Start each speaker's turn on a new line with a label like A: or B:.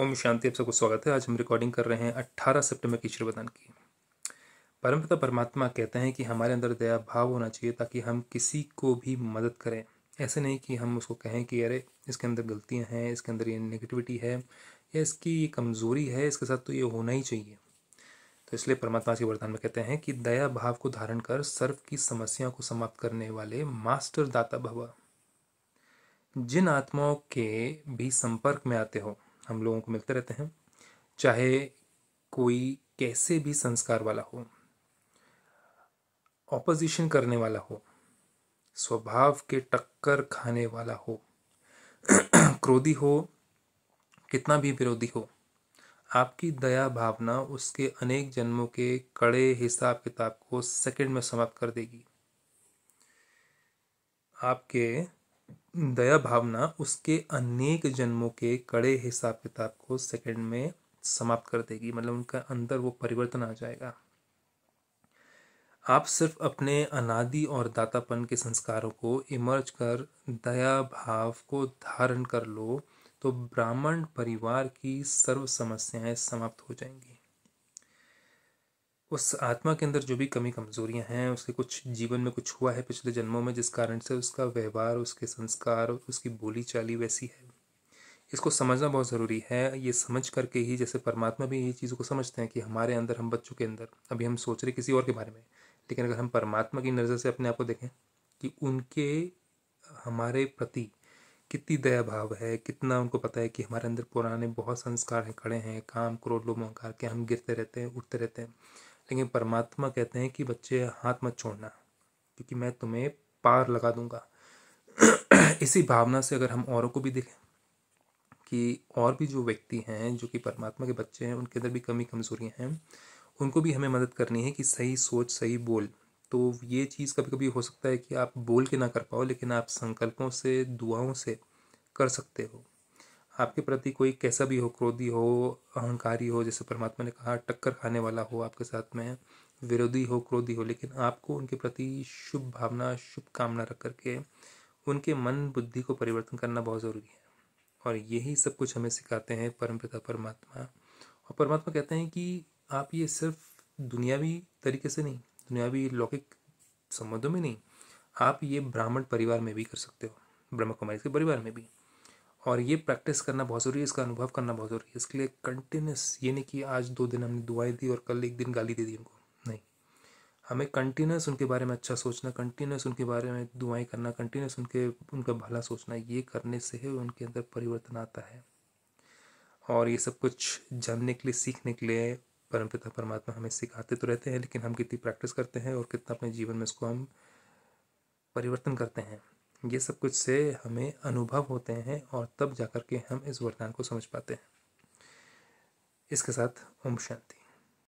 A: ओम शांति आप सबको स्वागत है आज हम रिकॉर्डिंग कर रहे हैं 18 सितंबर की श्रीवदान की परमपिता परमात्मा कहते हैं कि हमारे अंदर दया भाव होना चाहिए ताकि हम किसी को भी मदद करें ऐसे नहीं कि हम उसको कहें कि अरे इसके अंदर गलतियां हैं इसके अंदर ये नेगेटिविटी है या इसकी ये कमज़ोरी है इसके साथ तो ये होना ही चाहिए तो इसलिए परमात्मा के वरदान में कहते हैं कि दया भाव को धारण कर सर्व की समस्याओं को समाप्त करने वाले मास्टर दाता भवा जिन आत्माओं के भी संपर्क में आते हो हम लोगों को मिलते रहते हैं चाहे कोई कैसे भी संस्कार वाला हो ऑपोजिशन करने वाला हो स्वभाव के टक्कर खाने वाला हो क्रोधी हो कितना भी विरोधी हो आपकी दया भावना उसके अनेक जन्मों के कड़े हिसाब किताब को सेकंड में समाप्त कर देगी आपके दया भावना उसके अनेक जन्मों के कड़े हिसाब किताब को सेकंड में समाप्त कर देगी मतलब उनका अंदर वो परिवर्तन आ जाएगा आप सिर्फ अपने अनादि और दातापन के संस्कारों को इमर्ज कर दया भाव को धारण कर लो तो ब्राह्मण परिवार की सर्व समस्याएं समाप्त हो जाएंगी उस आत्मा के अंदर जो भी कमी कमजोरियां हैं उसके कुछ जीवन में कुछ हुआ है पिछले जन्मों में जिस कारण से उसका व्यवहार उसके संस्कार उसकी बोली चाली वैसी है इसको समझना बहुत ज़रूरी है ये समझ करके ही जैसे परमात्मा भी ये चीज़ों को समझते हैं कि हमारे अंदर हम बच्चों के अंदर अभी हम सोच रहे किसी और के बारे में लेकिन अगर हम परमात्मा की नज़र से अपने आप को देखें कि उनके हमारे प्रति कितनी दया भाव है कितना उनको पता है कि हमारे अंदर पुराने बहुत संस्कार हैं खड़े हैं काम क्रोध लोभ अहंकार के हम गिरते रहते हैं उठते रहते हैं लेकिन परमात्मा कहते हैं कि बच्चे हाथ मत छोड़ना क्योंकि मैं तुम्हें पार लगा दूंगा इसी भावना से अगर हम औरों को भी देखें कि और भी जो व्यक्ति हैं जो कि परमात्मा के बच्चे हैं उनके अंदर भी कमी कमजोरियां हैं उनको भी हमें मदद करनी है कि सही सोच सही बोल तो ये चीज़ कभी कभी हो सकता है कि आप बोल के ना कर पाओ लेकिन आप संकल्पों से दुआओं से कर सकते हो आपके प्रति कोई कैसा भी हो क्रोधी हो अहंकारी हो जैसे परमात्मा ने कहा टक्कर खाने वाला हो आपके साथ में विरोधी हो क्रोधी हो लेकिन आपको उनके प्रति शुभ भावना शुभ कामना रख करके उनके मन बुद्धि को परिवर्तन करना बहुत ज़रूरी है और यही सब कुछ हमें सिखाते हैं परम पिता परमात्मा और परमात्मा कहते हैं कि आप ये सिर्फ दुनियावी तरीके से नहीं दुनियावी लौकिक संबंधों में नहीं आप ये ब्राह्मण परिवार में भी कर सकते हो ब्रह्म कुमारी के परिवार में भी और ये प्रैक्टिस करना बहुत ज़रूरी है इसका अनुभव करना बहुत ज़रूरी है इसके लिए कंटिन्यूस ये नहीं कि आज दो दिन हमने दुआएं दी और कल एक दिन गाली दे दी उनको नहीं हमें कंटिन्यूस उनके बारे में अच्छा सोचना कंटिन्यूस उनके बारे में दुआएं करना कंटिन्यूस उनके उनका भला सोचना ये करने से ही उनके अंदर परिवर्तन आता है और ये सब कुछ जानने के लिए सीखने के लिए परमपिता परमात्मा हमें सिखाते तो रहते हैं लेकिन हम कितनी प्रैक्टिस करते हैं और कितना अपने जीवन में इसको हम परिवर्तन करते हैं ये सब कुछ से हमें अनुभव होते हैं और तब जाकर के हम इस वरदान को समझ पाते हैं इसके साथ ओम शांति